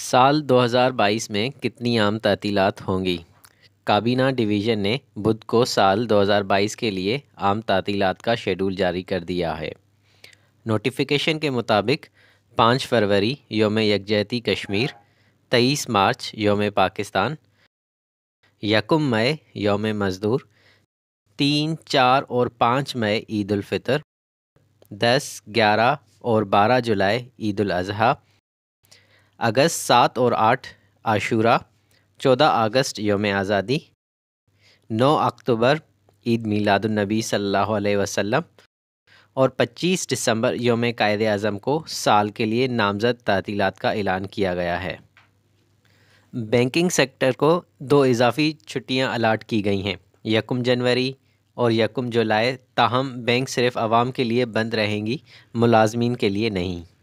साल 2022 में कितनी आम तातीलत होंगी काबीना डिवीज़न ने बुध को साल 2022 के लिए आम तातीलत का शेड्यूल जारी कर दिया है नोटिफिकेशन के मुताबिक पाँच फरवरी योम यकजहती कश्मीर तेईस मार्च योम पाकिस्तान यकम मई योम मज़दूर तीन चार और पाँच मई ईद दस ग्यारह और बारह जुलाई ईद अज़हा अगस्त सात और आठ आशूरा चौदह अगस्त योम आज़ादी नौ अक्टूबर ईद मिलादुलनबी सल्लल्लाहु अलैहि वसल्लम और 25 दिसंबर योम कायद अज़म को साल के लिए नामजद तातीलات का ऐलान किया गया है बैंकिंग सेक्टर को दो इजाफी छुट्टियां अलाट की गई हैं यकम जनवरी और यकम जुलाई ताहम बैंक सिर्फ आवाम के लिए बंद रहेंगी मुलाजमीन के लिए नहीं